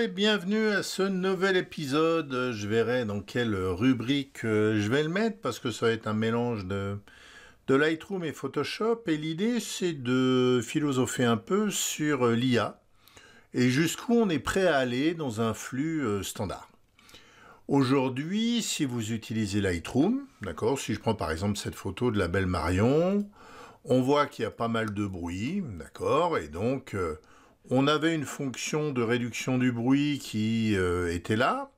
et bienvenue à ce nouvel épisode. Je verrai dans quelle rubrique euh, je vais le mettre parce que ça va être un mélange de, de Lightroom et Photoshop. Et l'idée, c'est de philosopher un peu sur euh, l'IA et jusqu'où on est prêt à aller dans un flux euh, standard. Aujourd'hui, si vous utilisez Lightroom, d'accord, si je prends par exemple cette photo de la belle Marion, on voit qu'il y a pas mal de bruit, d'accord, et donc on avait une fonction de réduction du bruit qui euh, était là,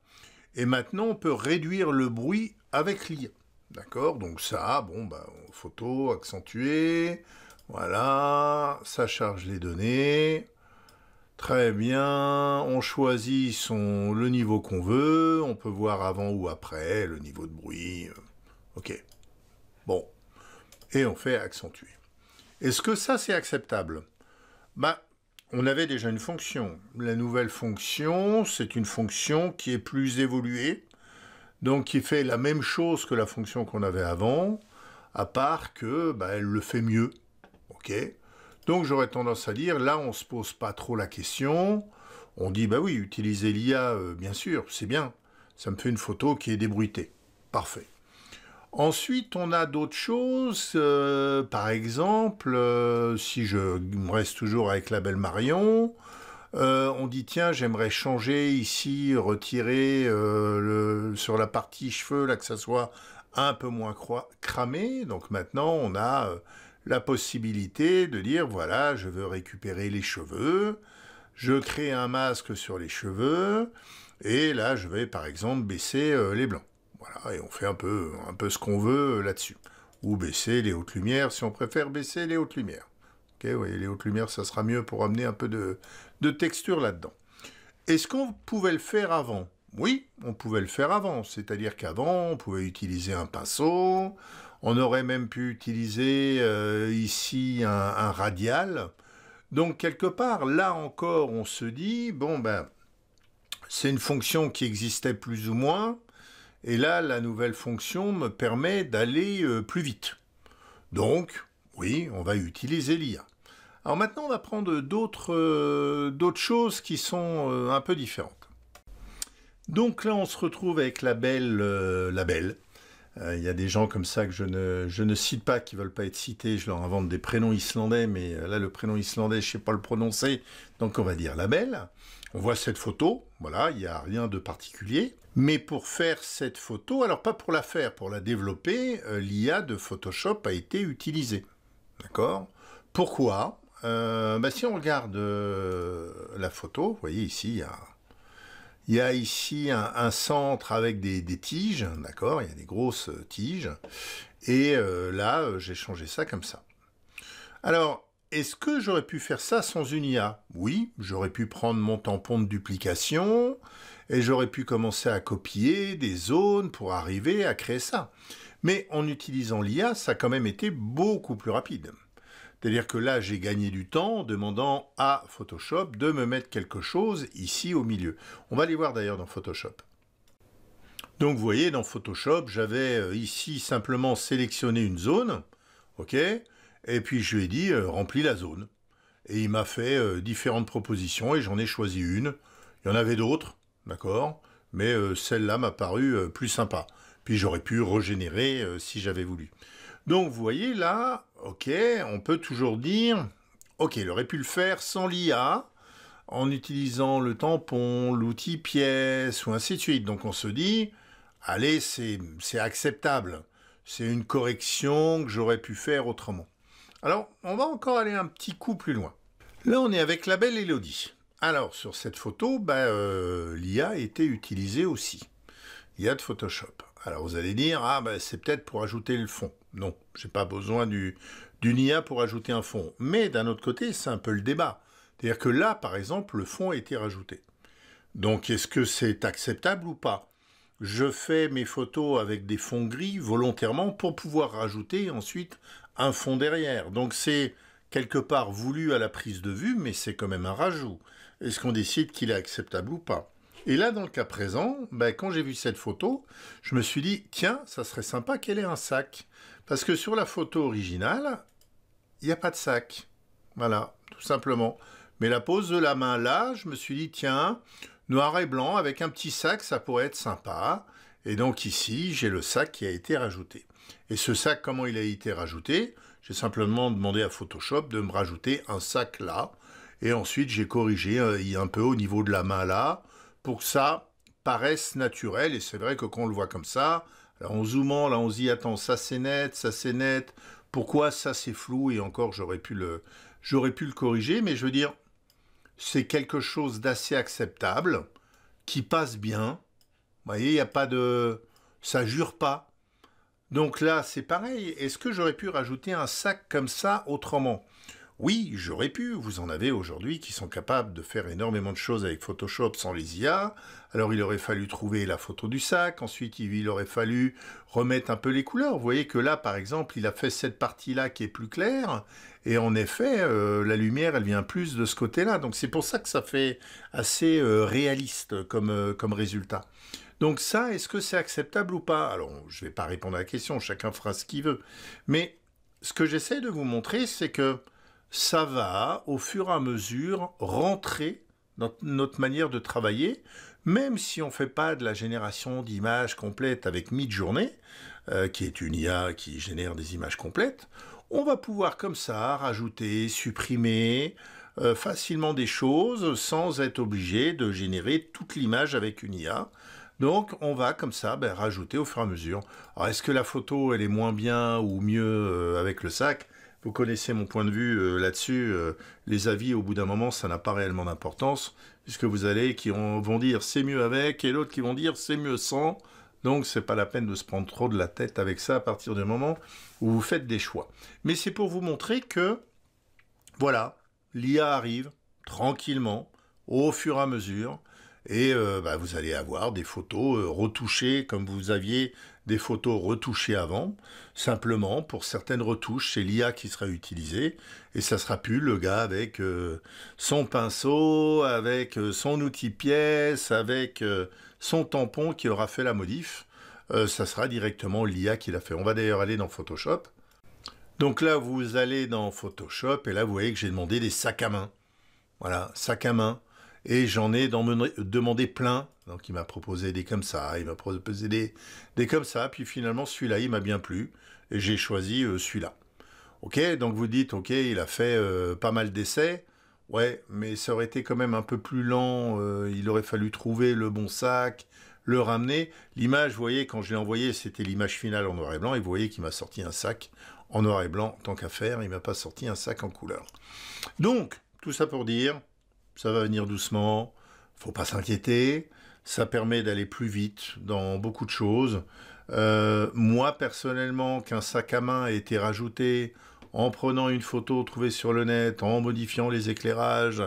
et maintenant on peut réduire le bruit avec l'IA. D'accord Donc ça, bon, bah, photo, accentuée, voilà, ça charge les données. Très bien, on choisit son, le niveau qu'on veut, on peut voir avant ou après, le niveau de bruit, euh, ok. Bon, et on fait accentuer. Est-ce que ça c'est acceptable Bah on avait déjà une fonction. La nouvelle fonction, c'est une fonction qui est plus évoluée, donc qui fait la même chose que la fonction qu'on avait avant, à part que bah, elle le fait mieux. ok Donc j'aurais tendance à dire, là on se pose pas trop la question, on dit bah oui, utiliser l'IA, euh, bien sûr, c'est bien, ça me fait une photo qui est débruitée. Parfait. Ensuite, on a d'autres choses. Euh, par exemple, euh, si je reste toujours avec la belle Marion, euh, on dit tiens, j'aimerais changer ici, retirer le, sur la partie cheveux, là que ça soit un peu moins cramé. Donc maintenant, on a la possibilité de dire voilà, je veux récupérer les cheveux, je crée un masque sur les cheveux, et là, je vais par exemple baisser les blancs et on fait un peu, un peu ce qu'on veut euh, là-dessus. Ou baisser les hautes lumières, si on préfère baisser les hautes lumières. les hautes lumières, ça sera mieux pour amener un peu de, texture là-dedans. Est-ce qu'on pouvait le faire avant Oui, on pouvait le faire avant. C'est-à-dire qu'avant, on pouvait utiliser un pinceau, on aurait même pu utiliser euh, ici un, un radial. Donc quelque part, là encore, on se dit, bon ben, c'est une fonction qui existait plus ou moins, et là, la nouvelle fonction me permet d'aller euh, plus vite. Donc, oui, on va utiliser l'IA. Alors maintenant, on va prendre d'autres euh, choses qui sont euh, un peu différentes. Donc là, on se retrouve avec la belle. la belle. Il y a des gens comme ça que je ne, je ne cite pas, qui ne veulent pas être cités. Je leur invente des prénoms islandais, mais là, le prénom islandais, je ne sais pas le prononcer. Donc, on va dire la belle. On voit cette photo, voilà, il n'y a rien de particulier. Mais pour faire cette photo, alors pas pour la faire, pour la développer, euh, l'IA de Photoshop a été utilisée. D'accord Pourquoi euh, bah, Si on regarde euh, la photo, vous voyez ici, il y a, ici un, centre avec des, tiges, d'accord Il y a des grosses tiges. Et là, j'ai changé ça comme ça. Alors, est-ce que j'aurais pu faire ça sans une IA Oui, j'aurais pu prendre mon tampon de duplication et j'aurais pu commencer à copier des zones pour arriver à créer ça. Mais en utilisant l'IA, ça a quand même été beaucoup plus rapide. C'est-à-dire que là, j'ai gagné du temps en demandant à Photoshop de me mettre quelque chose ici au milieu. On va aller voir d'ailleurs dans Photoshop. Donc vous voyez, dans Photoshop, j'avais euh, ici simplement sélectionné une zone, ok et puis je lui ai dit, euh, remplis la zone. Et il m'a fait euh, différentes propositions et j'en ai choisi une. Il y en avait d'autres, d'accord Mais euh, celle-là m'a paru plus sympa. Puis j'aurais pu régénérer si j'avais voulu. Donc vous voyez là, ok, on peut toujours dire, ok, il aurait pu le faire sans l'IA, en utilisant le tampon, l'outil pièce, ou ainsi de suite. Donc on se dit, allez, c'est acceptable. C'est une correction que j'aurais pu faire autrement. Alors, on va encore aller un petit coup plus loin. Là, on est avec la belle Elodie. Alors, sur cette photo, bah, euh, l'IA a été utilisée aussi. L'IA de Photoshop. Alors, vous allez dire, ah, ben, c'est peut-être pour ajouter le fond. Non, j'ai pas besoin d'une IA pour ajouter un fond. Mais d'un autre côté, c'est un peu le débat. C'est-à-dire que là, par exemple, le fond a été rajouté. Donc, est-ce que c'est acceptable ou pas je fais mes photos avec des fonds gris volontairement pour pouvoir rajouter ensuite un fond derrière. Donc c'est quelque part voulu à la prise de vue, mais c'est quand même un rajout. Est-ce qu'on décide qu'il est acceptable ou pas Et là, dans le cas présent, ben, quand j'ai vu cette photo, je me suis dit, tiens, ça serait sympa qu'elle ait un sac. Parce que sur la photo originale, il n'y a pas de sac. Voilà, tout simplement. Mais la pose de la main là, je me suis dit, tiens, noir et blanc avec un petit sac, ça pourrait être sympa. Et donc ici, j'ai le sac qui a été rajouté. Et ce sac, comment il a été rajouté J'ai simplement demandé à Photoshop de me rajouter un sac là. Et ensuite, j'ai corrigé euh, un peu au niveau de la main là, pour que ça paraisse naturel. Et c'est vrai que quand on le voit comme ça, en zoomant, là on se dit, attends, ça c'est net, ça c'est net. Pourquoi ça c'est flou Et encore, j'aurais pu, j'aurais pu le corriger. Mais je veux dire, c'est quelque chose d'assez acceptable, qui passe bien, vous voyez, il n'y a pas de... ça jure pas. Donc là, c'est pareil. Est-ce que j'aurais pu rajouter un sac comme ça autrement Oui, j'aurais pu. Vous en avez aujourd'hui qui sont capables de faire énormément de choses avec Photoshop sans les IA. Alors il aurait fallu trouver la photo du sac. Ensuite, il aurait fallu remettre un peu les couleurs. Vous voyez que là, par exemple, il a fait cette partie-là qui est plus claire. Et en effet, euh, la lumière, elle vient plus de ce côté-là. Donc c'est pour ça que ça fait assez euh, réaliste comme, euh, comme résultat. Donc ça, est-ce que c'est acceptable ou pas Alors, je ne vais pas répondre à la question, chacun fera ce qu'il veut. Mais ce que j'essaie de vous montrer, c'est que ça va, au fur et à mesure, rentrer dans notre manière de travailler, même si on ne fait pas de la génération d'images complètes avec Midjourney, journée euh, qui est une IA qui génère des images complètes, on va pouvoir comme ça rajouter, supprimer euh, facilement des choses sans être obligé de générer toute l'image avec une IA. Donc on va comme ça ben, rajouter au fur et à mesure. Alors est-ce que la photo elle est moins bien ou mieux euh, avec le sac Vous connaissez mon point de vue euh, là-dessus. Euh, les avis au bout d'un moment ça n'a pas réellement d'importance puisque vous allez qui vont dire c'est mieux avec et l'autre qui vont dire c'est mieux sans. Donc c'est pas la peine de se prendre trop de la tête avec ça à partir du moment où vous faites des choix. Mais c'est pour vous montrer que voilà, l'IA arrive tranquillement au fur et à mesure et euh, bah, vous allez avoir des photos euh, retouchées comme vous aviez des photos retouchées avant. Simplement, pour certaines retouches, c'est l'IA qui sera utilisée et ça sera plus le gars avec euh, son pinceau, avec son outil pièce, avec son tampon qui aura fait la modif. ça sera directement l'IA qui l'a fait. On va d'ailleurs aller dans Photoshop. Donc là, vous allez dans Photoshop et là, vous voyez que j'ai demandé des sacs à main. Voilà, sacs à main. Et j'en ai demandé plein. Donc il m'a proposé des comme ça, il m'a proposé des, des comme ça. Puis finalement, celui-là, il m'a bien plu. Et j'ai choisi euh, celui-là. Ok, donc vous dites, ok, il a fait euh, pas mal d'essais. Ouais, mais ça aurait été quand même un peu plus lent. Euh, il aurait fallu trouver le bon sac, le ramener. L'image, vous voyez, quand je l'ai envoyé, c'était l'image finale en noir et blanc. Et vous voyez qu'il m'a sorti un sac en noir et blanc, tant qu'à faire. Il m'a pas sorti un sac en couleur. Donc, tout ça pour dire, ça va venir doucement, faut pas s'inquiéter, ça permet d'aller plus vite dans beaucoup de choses. Euh, moi personnellement, qu'un sac à main ait été rajouté en prenant une photo trouvée sur le net, en modifiant les éclairages,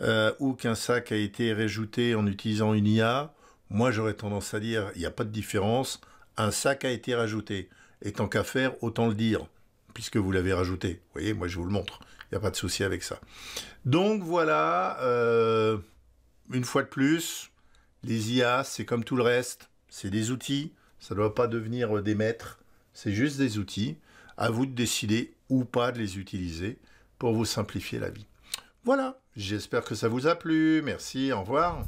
euh, ou qu'un sac a été rajouté en utilisant une IA, moi j'aurais tendance à dire il n'y a pas de différence, un sac a été rajouté. Et tant qu'à faire, autant le dire, puisque vous l'avez rajouté. Vous voyez, moi je vous le montre n'y a pas de souci avec ça. Donc voilà, euh, une fois de plus, les IA, c'est comme tout le reste, c'est des outils, ça ne doit pas devenir euh, des maîtres, c'est juste des outils. À vous de décider ou pas de les utiliser pour vous simplifier la vie. Voilà, j'espère que ça vous a plu. Merci, au revoir.